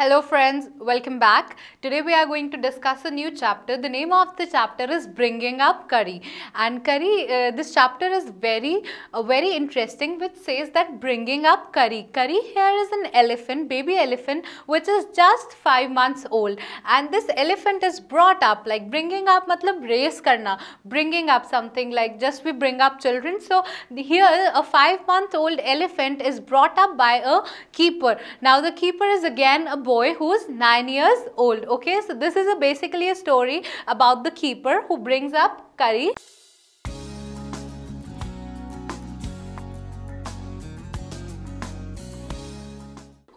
Hello friends, welcome back. Today we are going to discuss a new chapter. The name of the chapter is Bringing Up Curry. And curry, uh, this chapter is very, uh, very interesting which says that bringing up curry. Curry here is an elephant, baby elephant which is just 5 months old. And this elephant is brought up like bringing up matlab raise karna. Bringing up something like just we bring up children. So here a 5 month old elephant is brought up by a keeper. Now the keeper is again a boy who's 9 years old. Okay, so this is a basically a story about the keeper who brings up curry.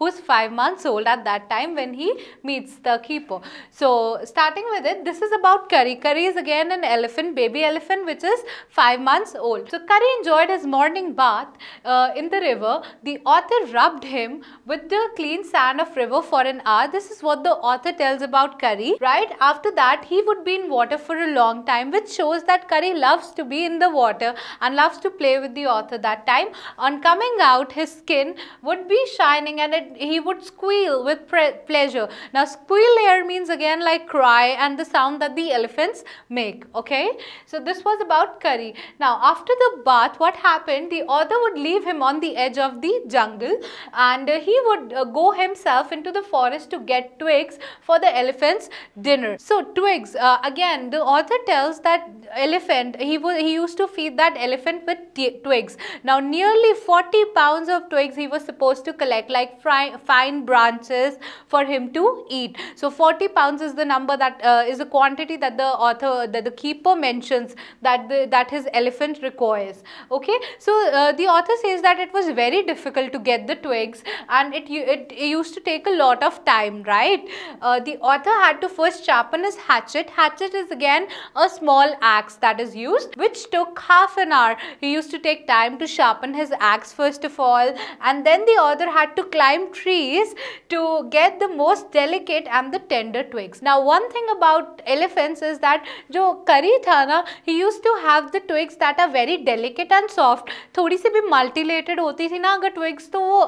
who's five months old at that time when he meets the keeper. So starting with it, this is about Curry. Curry is again an elephant, baby elephant, which is five months old. So Curry enjoyed his morning bath uh, in the river. The author rubbed him with the clean sand of river for an hour. This is what the author tells about Curry. Right after that, he would be in water for a long time, which shows that Curry loves to be in the water and loves to play with the author that time. On coming out, his skin would be shining and it he would squeal with pleasure. Now squeal here means again like cry and the sound that the elephants make. Okay. So this was about curry. Now after the bath what happened the author would leave him on the edge of the jungle and uh, he would uh, go himself into the forest to get twigs for the elephant's dinner. So twigs uh, again the author tells that elephant he, he used to feed that elephant with twigs. Now nearly 40 pounds of twigs he was supposed to collect like fine branches for him to eat. So 40 pounds is the number that uh, is the quantity that the author, that the keeper mentions that the, that his elephant requires. Okay, so uh, the author says that it was very difficult to get the twigs and it, it, it used to take a lot of time, right? Uh, the author had to first sharpen his hatchet. Hatchet is again a small axe that is used which took half an hour. He used to take time to sharpen his axe first of all and then the author had to climb stem trees to get the most delicate and the tender twigs. Now one thing about elephants is that जो curry था ना he used to have the twigs that are very delicate and soft थोड़ी सी भी multilated होती थी ना अगर twigs तो वो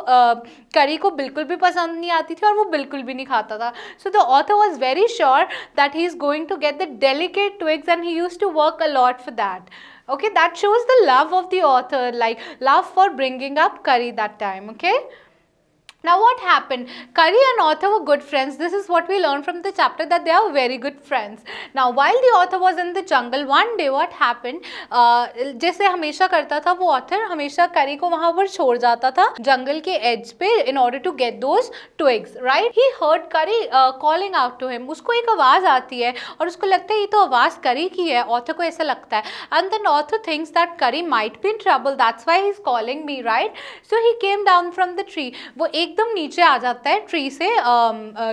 curry को बिल्कुल भी पसंद नहीं आती थी और वो बिल्कुल भी नहीं खाता था so the author was very sure that he is going to get the delicate twigs and he used to work a lot for that okay that shows the love of the author like love for bringing up curry that time okay Now what happened? Curry and author were good friends. This is what we learned from the chapter that they are very good friends. Now while the author was in the jungle, one day what happened? Uh, जैसे हमेशा करता था वो author हमेशा करी को वहां पर छोड़ जाता था जंगल के एज पे in order to get those twigs right he heard Kari calling out to him उसको एक आवाज़ आती है और उसको लगता है ये तो आवाज़ करी की है ऑथर को ऐसा लगता है and then author thinks that Kari might be in trouble that's why he is calling me right so he came down from the tree वो एक एकदम नीचे आ जाता है ट्री से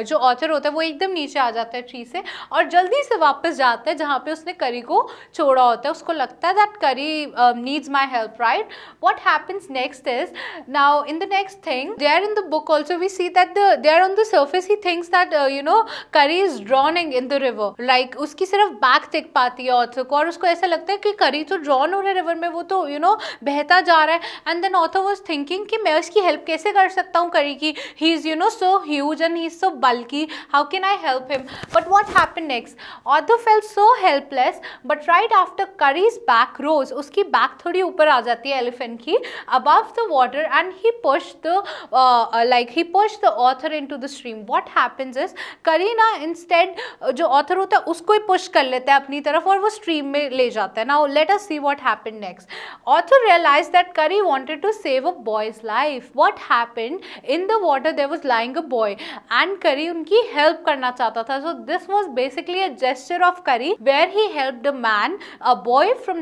जो ऑथर होता है वो एकदम नीचे आ जाता है ट्री से और जल्दी से वापस जाता है जहाँ पे उसने करी को छोड़ा होता है उसको लगता है that Kari needs my help right what happens next is now in the next thing they are in the book also we see that they are on the surface he thinks that you know Kari is drowning in the river like उसकी सिर्फ back दिख पाती है author को और उसको ऐसा लगता है कि करी तो ड्रॉन हो रहा है रिवर में वो तो यू you नो know, बहता जा रहा है and then author was thinking कि मैं उसकी हेल्प कैसे कर सकता हूँ करी he's you know so huge and he's so bulky how can i help him but what happened next author felt so helpless but right after curry's back rose uski back thodi upar aa jati hai elephant ki above the water and he pushed the uh, uh, like he pushed the author into the stream what happens is karina instead uh, jo author hota hai usko hi push kar leta hai apni taraf aur wo stream mein le jata now let us see what happened next author realized that curry wanted to save a boy's life what happened in in the water there was lying a boy and curry unki help karna chahta tha so this was basically a gesture of curry where he helped a man a boy from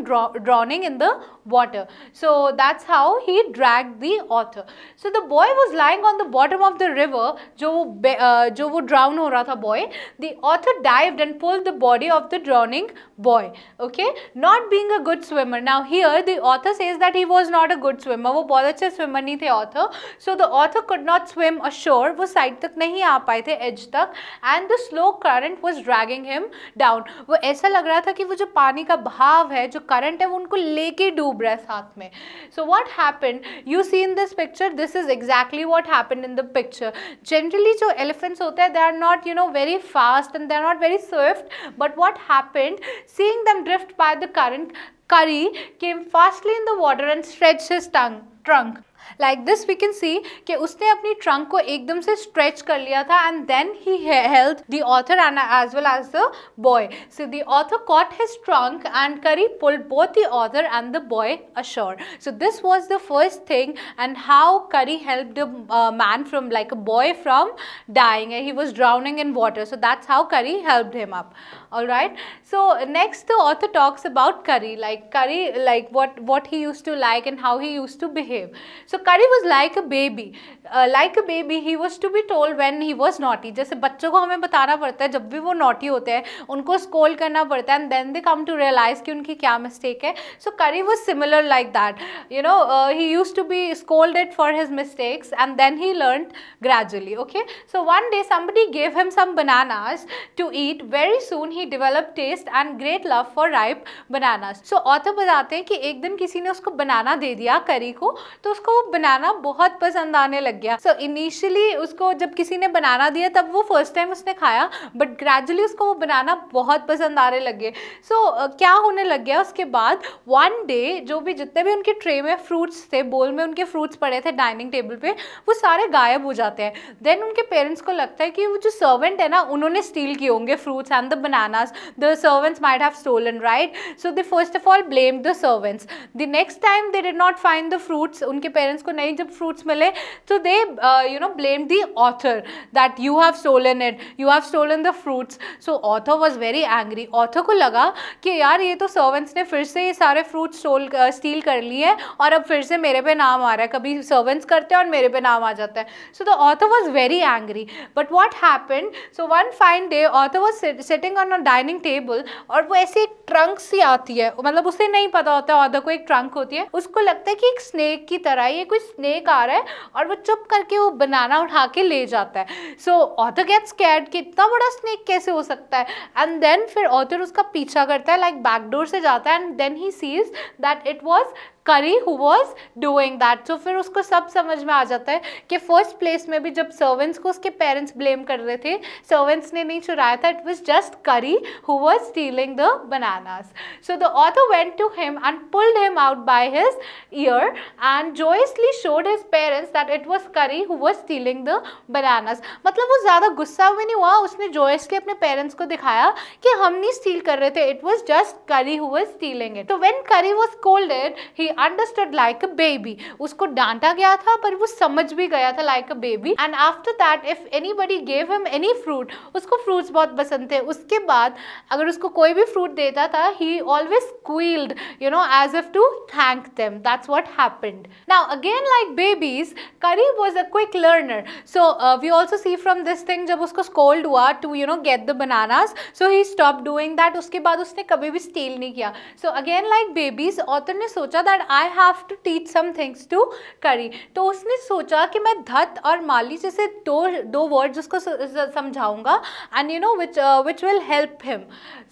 drowning in the water so that's how he dragged the author so the boy was lying on the bottom of the river jo wo jo wo drown ho raha tha boy the author dived and pulled the body of the drowning boy okay not being a good swimmer now here the author says that he was not a good swimmer wo bahut swimmer nahi the author so the author could could not swim ashore वो side तक नहीं आ पाए थे edge तक and the slow current was dragging him down वो ऐसा लग रहा था कि वो जो पानी का भाव है जो करंट है वो उनको लेके डूब रहा है साथ में so what happen you see in this picture this is exactly what happen in the picture generally जो एलिफेंट्स होते हैं they are not you know very fast and they are not very swift but what happened seeing them drift by the current, Kari came fastly in the water and stretched his tongue, trunk. Like this, we can see कि उसने अपनी trunk को एकदम से stretch कर लिया था and then he help the author the as well as the caught his trunk and Curry pulled both the author and the boy ashore. So this was the first thing and how Curry helped a uh, man from like a boy from dying. He was drowning in water. So that's how Curry helped him up. Alright. So next the author talks about Curry like Curry like what, what he used to like and how he used to behave. So Kari was like a baby like a baby he was to be told when he was naughty जैसे बच्चों को हमें बताना पड़ता है जब भी वो नॉटी होते हैं उनको स्कोल करना पड़ता है and then they come to realize कि उनकी क्या मिस्टेक है so Kari was similar like that you know he use to be scold it for his mistakes and then he learn gradually okay so one day Sammy gave him some bananas to eat very soon he develop taste and great love for ripe bananas so author बताते हैं कि एक दिन किसी ने उसको बनाना दे दिया करी को तो उसको बनाना बहुत पसंद आने लग गया सो so, इनिशियली उसको जब किसी ने बनाना दिया तब वो फर्स्ट टाइम उसने खाया बट ग्रेजुअली उसको वो बनाना बहुत पसंद आने लग गए सो so, uh, क्या होने लग गया उसके बाद वन डे जो भी जितने भी उनके ट्रे में फ्रूट्स थे बोल में उनके फ्रूट्स पड़े थे डाइनिंग टेबल पर वो सारे गायब हो जाते हैं देन उनके पेरेंट्स को लगता है कि वो जो सर्वेंट है ना उन्होंने स्टील किए होंगे fruits and the bananas the servants might have stolen right so the first of all blame the servants the next time they did not find the fruits उनके पेरेंट्स पेरेंट्स को नहीं जब fruits मिले तो they you know blame the author that you have stolen it you have stolen the fruits so author was very angry author को लगा कि यार ये तो सर्वेंट्स ने फिर से ये सारे फ्रूट स्टोल स्टील कर लिए हैं और अब फिर से मेरे पे नाम आ रहा है कभी सर्वेंट्स करते हैं और मेरे पे नाम आ जाता है so the author was very angry but what happen so one fine day author was sitting on a dining table और वो ऐसी एक ट्रंक सी आती है मतलब उसे नहीं पता होता ऑथर को एक ट्रंक होती है उसको लगता है कि एक स्नेक की तरह ये कोई स्नेक आ रहा है और वो चुप करके वो बनाना उठा के ले जाता है सो ऑथर गेट्स स्कैड कि इतना बड़ा स्नेक कैसे हो सकता है एंड देन फिर ऑथर उसका पीछा करता है लाइक like बैकडोर से जाता है and then he sees that it was Kari who was doing that so फिर उसको सब समझ में आ जाता है कि फर्स्ट प्लेस में भी जब सर्वेंट्स को उसके पेरेंट्स ब्लेम कर रहे थे सर्वेंट्स ने नहीं चुराया था it was just Kari who was stealing the bananas so the author went to him and pulled him out by his ear and जो obviously showed his parents that it was Kari who was stealing the bananas मतलब वो ज़्यादा गुस्सा भी नहीं हुआ उसने जोयसली अपने पेरेंट्स को दिखाया कि हम नहीं स्टील कर रहे थे it was just Kari who was stealing it तो when Kari was scolded he understood like a baby उसको डांटा गया था पर वो समझ भी गया था like a baby and after that if anybody gave him any fruit उसको फ्रूट्स बहुत पसंद थे उसके बाद अगर उसको कोई भी फ्रूट देता था he always squealed you know as if to thank them that's what happened now again like babies Kari was a quick learner so we also see from this thing जब उसको स्कोल्ड हुआ to you know get the bananas so he stop doing that उसके बाद उसने कभी भी steal नहीं किया so again like babies author ने सोचा that I have to teach some things to Kari तो उसने सोचा कि मैं धत और माली जैसे दो दो वर्ड्स उसको समझाऊंगा and you know which which will help him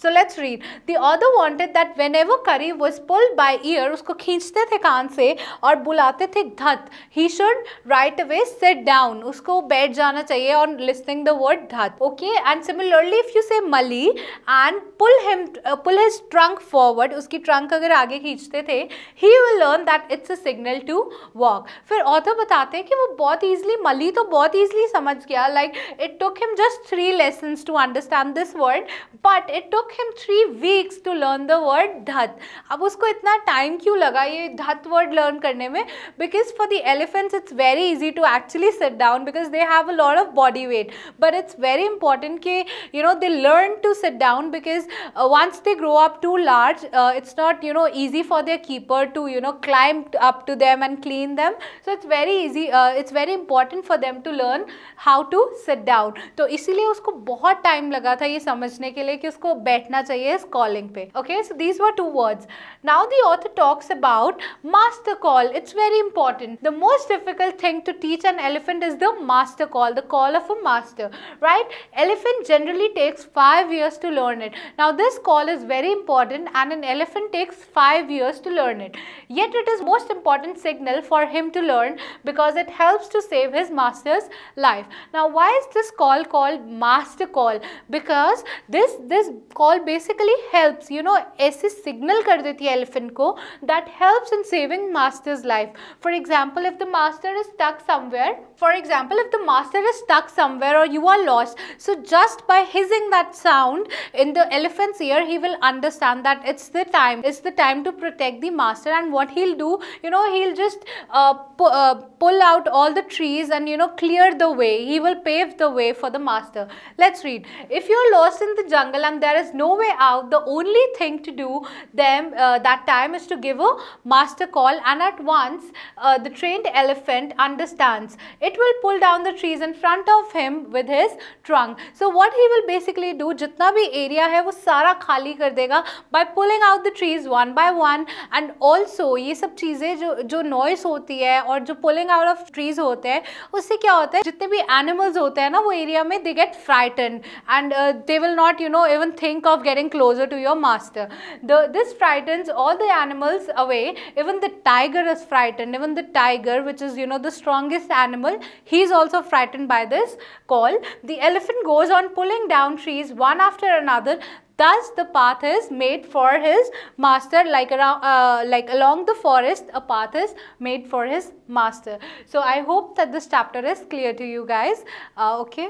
so let's read the other wanted that whenever Kari was pulled by ear उसको खींचते थे कान से और बुलाते थे थिक dhat he should right away set down उसको बैठ जाना चाहिए on listening the word dhat okay and similarly if you say mali and pull him pull his trunk forward उसकी ट्रंक अगर आगे खींचते थे he will learn that it's a signal to walk फिर ऑथर बताते हैं कि वो बहुत ईजिली मली तो बहुत ईजिली समझ गया like it took him just three lesson to understand this word but it took him three weeks to learn the word dhat अब उसको इतना टाइम क्यों लगा ये धत वर्ड लर्न करने में because for the elephants it's very easy to actually sit down because they have a lot of body weight but it's very important that you know they learn to sit down because uh, once they grow up too large uh, it's not you know easy for their keeper to you know climb up to them and clean them so it's very easy uh, it's very important for them to learn how to sit down So इसीलिए उसको बहुत time लगा था ये समझने के लिए कि उसको बैठना चाहिए इस calling पे Okay. So these were two words. Now the author talks about master call. It's very important. The most difficult thing to teach an elephant is the master call, the call of a master, right? Elephant generally takes 5 years to learn it. Now this call is very important and an elephant takes 5 years to learn it. Yet it is most important signal for him to learn because it helps to save his master's life. Now why is this call called master call? Because this, this call basically helps, you know, ऐसे signal कर देती elephant को that helps in saving master's life. For example, if the master is stuck somewhere, for example, if the master is stuck somewhere or you are lost, so just by hissing that sound in the elephant's ear, he will understand that it's the time, it's the time to protect the master and what he'll do, you know, he'll just uh, pu uh, pull out all the trees and, you know, clear the way. He will pave the way for the master. Let's read. If you're lost in the jungle and there is no way out, the only thing to do them uh, that time is to give a master call and at once uh, the trained elephant understands. It will pull down the trees in front of him with his trunk. So what he will basically do, jitna bhi area hai, wo sara khali kar dega by pulling out the trees one by one and also ye sab cheeze jo, jo noise hoti hai aur jo pulling out of trees hote hai, usse kya hota hai, jitne bhi animals hote hai na, wo area mein they get frightened and uh, they will not you know even think of getting closer to your master. The, this frightens all the animals away, even the tiger is frightened, even the tiger which is you know the strongest animal he's also frightened by this call the elephant goes on pulling down trees one after another thus the path is made for his master like around uh, like along the forest a path is made for his master so i hope that this chapter is clear to you guys uh, okay